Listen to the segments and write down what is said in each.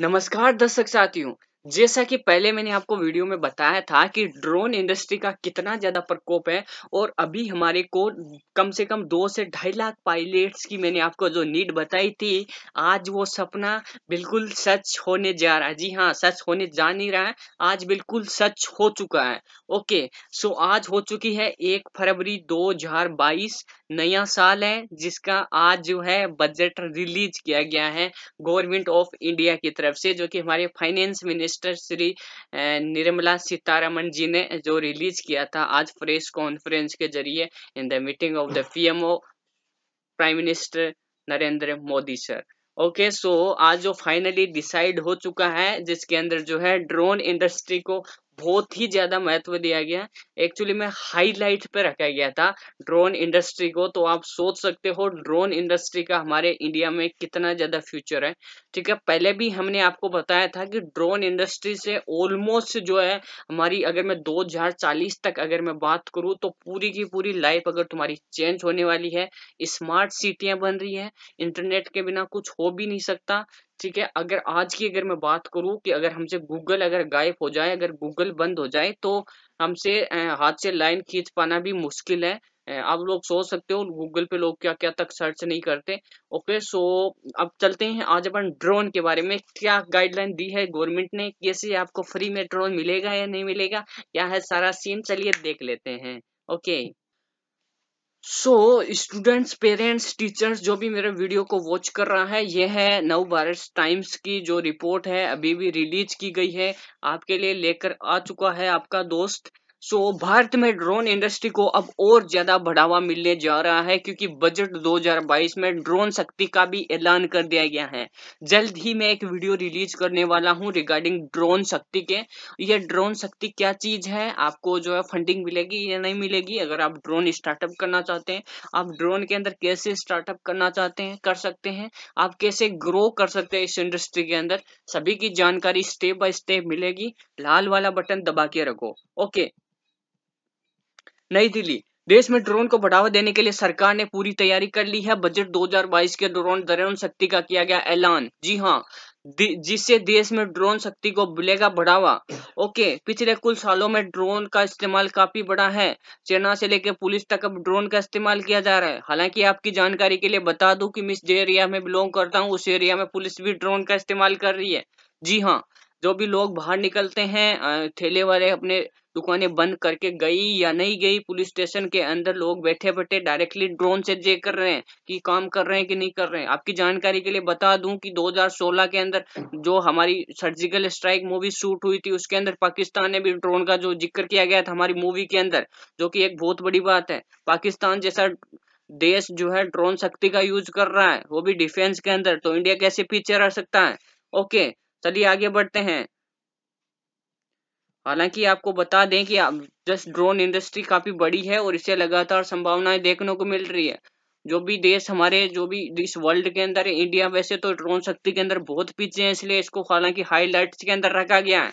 नमस्कार दर्शक साथियों जैसा कि पहले मैंने आपको वीडियो में बताया था कि ड्रोन इंडस्ट्री का कितना ज़्यादा प्रकोप है और अभी हमारे को कम से कम दो से ढाई लाख पायलट्स की मैंने आपको जो नीड बताई थी आज वो सपना बिल्कुल सच होने जा रहा है जी हाँ सच होने जा नहीं रहा है आज बिल्कुल सच हो चुका है ओके सो आज हो चुकी है एक फरवरी दो नया साल है जिसका आज जो है बजट रिलीज किया गया है गवर्नमेंट ऑफ इंडिया की तरफ से जो कि हमारे finance minister minister Shri Nirmala Sitharaman ji ने जो रिलीज किया था आज प्रेस कॉन्फ्रेंस के जरिए in the meeting of the PMO prime minister Narendra Modi sir okay so आज जो फाइनली डिसाइड हो चुका है जिसके अंदर जो है ड्रोन इंडस्ट्री को बहुत ही ज्यादा महत्व दिया गया है एक्चुअली में हाईलाइट पे रखा गया था ड्रोन इंडस्ट्री को तो आप सोच सकते हो ड्रोन इंडस्ट्री का हमारे इंडिया में कितना ज्यादा फ्यूचर है ठीक है पहले भी हमने आपको बताया था कि ड्रोन इंडस्ट्री से ऑलमोस्ट जो है हमारी अगर मैं दो हजार चालीस तक अगर मैं बात करूँ तो पूरी की पूरी लाइफ अगर तुम्हारी चेंज होने वाली है स्मार्ट सिटियां बन रही है इंटरनेट के बिना कुछ हो भी नहीं सकता ठीक है अगर आज की अगर मैं बात करूं कि अगर हमसे गूगल अगर गायब हो जाए अगर गूगल बंद हो जाए तो हमसे हाथ से लाइन खींच पाना भी मुश्किल है आप लोग सोच सकते हो गूगल पे लोग क्या क्या तक सर्च नहीं करते ओके सो अब चलते हैं आज अपन ड्रोन के बारे में क्या गाइडलाइन दी है गवर्नमेंट ने कैसे आपको फ्री में ड्रोन मिलेगा या नहीं मिलेगा क्या है सारा सीन चलिए देख लेते हैं okay so students parents teachers जो भी मेरे वीडियो को वॉच कर रहा है यह है नव भारत टाइम्स की जो रिपोर्ट है अभी भी रिलीज की गई है आपके लिए लेकर आ चुका है आपका दोस्त सो so, भारत में ड्रोन इंडस्ट्री को अब और ज्यादा बढ़ावा मिलने जा रहा है क्योंकि बजट 2022 में ड्रोन शक्ति का भी ऐलान कर दिया गया है जल्द ही मैं एक वीडियो रिलीज करने वाला हूं रिगार्डिंग ड्रोन शक्ति के ये ड्रोन शक्ति क्या चीज है आपको जो है फंडिंग मिलेगी या नहीं मिलेगी अगर आप ड्रोन स्टार्टअप करना चाहते हैं आप ड्रोन के अंदर कैसे स्टार्टअप करना चाहते हैं कर सकते हैं आप कैसे ग्रो कर सकते हैं इस इंडस्ट्री के अंदर सभी की जानकारी स्टेप बाय स्टेप मिलेगी लाल वाला बटन दबा के रखो ओके नई दिल्ली देश में ड्रोन को बढ़ावा देने के लिए सरकार ने पूरी तैयारी कर ली है बजट 2022 के ड्रोन ड्रोन शक्ति का किया गया ऐलान जी हाँ जिससे देश में ड्रोन शक्ति को मिलेगा बढ़ावा ओके पिछले कुछ सालों में ड्रोन का इस्तेमाल काफी बड़ा है सेना से लेकर पुलिस तक अब ड्रोन का इस्तेमाल किया जा रहा है हालांकि आपकी जानकारी के लिए बता दूं कि मैं जिस एरिया में बिलोंग करता हूं उस एरिया में पुलिस भी ड्रोन का इस्तेमाल कर रही है जी हाँ जो भी लोग बाहर निकलते हैं ठेले वाले अपने दुकानें बंद करके गई या नहीं गई पुलिस स्टेशन के अंदर लोग बैठे बैठे डायरेक्टली ड्रोन से चेक कर रहे हैं कि काम कर रहे हैं कि नहीं कर रहे हैं आपकी जानकारी के लिए बता दूं कि 2016 के अंदर जो हमारी सर्जिकल स्ट्राइक मूवी शूट हुई थी उसके अंदर पाकिस्तान ने भी ड्रोन का जो जिक्र किया गया था हमारी मूवी के अंदर जो की एक बहुत बड़ी बात है पाकिस्तान जैसा देश जो है ड्रोन शक्ति का यूज कर रहा है वो भी डिफेंस के अंदर तो इंडिया कैसे पीछे रह सकता है ओके चलिए आगे बढ़ते हैं हालांकि आपको बता दें कि जस्ट ड्रोन इंडस्ट्री काफी बड़ी है और इसे लगातार संभावनाएं देखने को मिल रही है जो भी देश हमारे जो भी इस वर्ल्ड के अंदर है इंडिया वैसे तो ड्रोन शक्ति के अंदर बहुत पीछे है इसलिए इसको हालांकि हाईलाइट्स के अंदर रखा गया है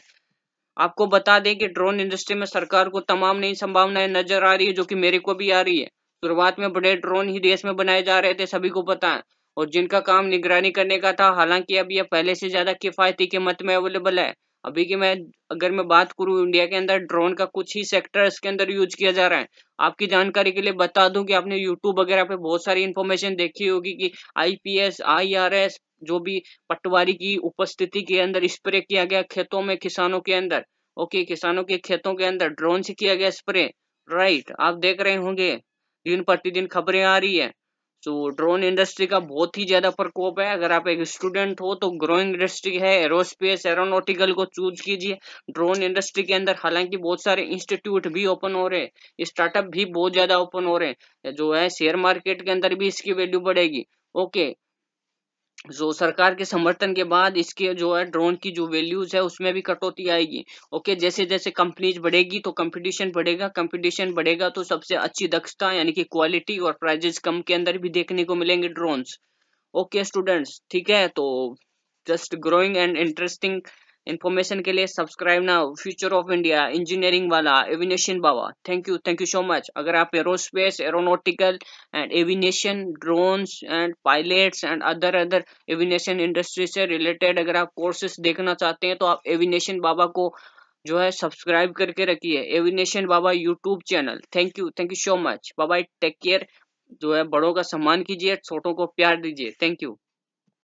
आपको बता दें कि ड्रोन इंडस्ट्री में सरकार को तमाम नई संभावनाएं नजर आ रही है जो कि मेरे को भी आ रही है शुरुआत में बड़े ड्रोन ही देश में बनाए जा रहे थे सभी को पता है और जिनका काम निगरानी करने का था हालांकि अब यह पहले से ज़्यादा किफ़ायती कीमत में अवेलेबल है अभी की मैं अगर मैं बात करूं इंडिया के अंदर ड्रोन का कुछ ही सेक्टर इसके अंदर यूज किया जा रहा है आपकी जानकारी के लिए बता दूं कि आपने यूट्यूब वगैरह पे बहुत सारी इन्फॉर्मेशन देखी होगी कि आईपीएस आईआरएस जो भी पटवारी की उपस्थिति के अंदर स्प्रे किया गया खेतों में किसानों के अंदर ओके किसानों के खेतों के अंदर ड्रोन से किया गया स्प्रे राइट आप देख रहे होंगे दिन प्रतिदिन खबरें आ रही है तो ड्रोन इंडस्ट्री का बहुत ही ज़्यादा प्रकोप है अगर आप एक स्टूडेंट हो तो ग्रोइंग इंडस्ट्री है एरोस्पेस एरोनोटिकल को चूज कीजिए ड्रोन इंडस्ट्री के अंदर हालांकि बहुत सारे इंस्टीट्यूट भी ओपन हो रहे हैं स्टार्टअप भी बहुत ज़्यादा ओपन हो रहे हैं जो है शेयर मार्केट के अंदर भी इसकी वैल्यू बढ़ेगी ओके जो सरकार के समर्थन के बाद इसके जो है ड्रोन की जो वैल्यूज है उसमें भी कटौती आएगी ओके जैसे जैसे कंपनीज बढ़ेगी तो कंपटीशन बढ़ेगा कंपटीशन बढ़ेगा तो सबसे अच्छी दक्षता यानी कि क्वालिटी और प्राइजेस कम के अंदर भी देखने को मिलेंगे ड्रोन्स ओके स्टूडेंट्स ठीक है तो just growing and interesting information के लिए सब्सक्राइब ना फ्यूचर ऑफ इंडिया इंजीनियरिंग वाला aviation Baba thank you thank you so much अगर आप aerospace aeronautical and aviation drones and pilots and other other aviation industry से रिलेटेड अगर आप कोर्सेस देखना चाहते हैं तो आप एविनेशन बाबा को जो है सब्सक्राइब करके रखिए aviation Baba YouTube channel thank you thank you so much Baba take care जो है बड़ों का सम्मान कीजिए छोटों को प्यार दीजिए थैंक यू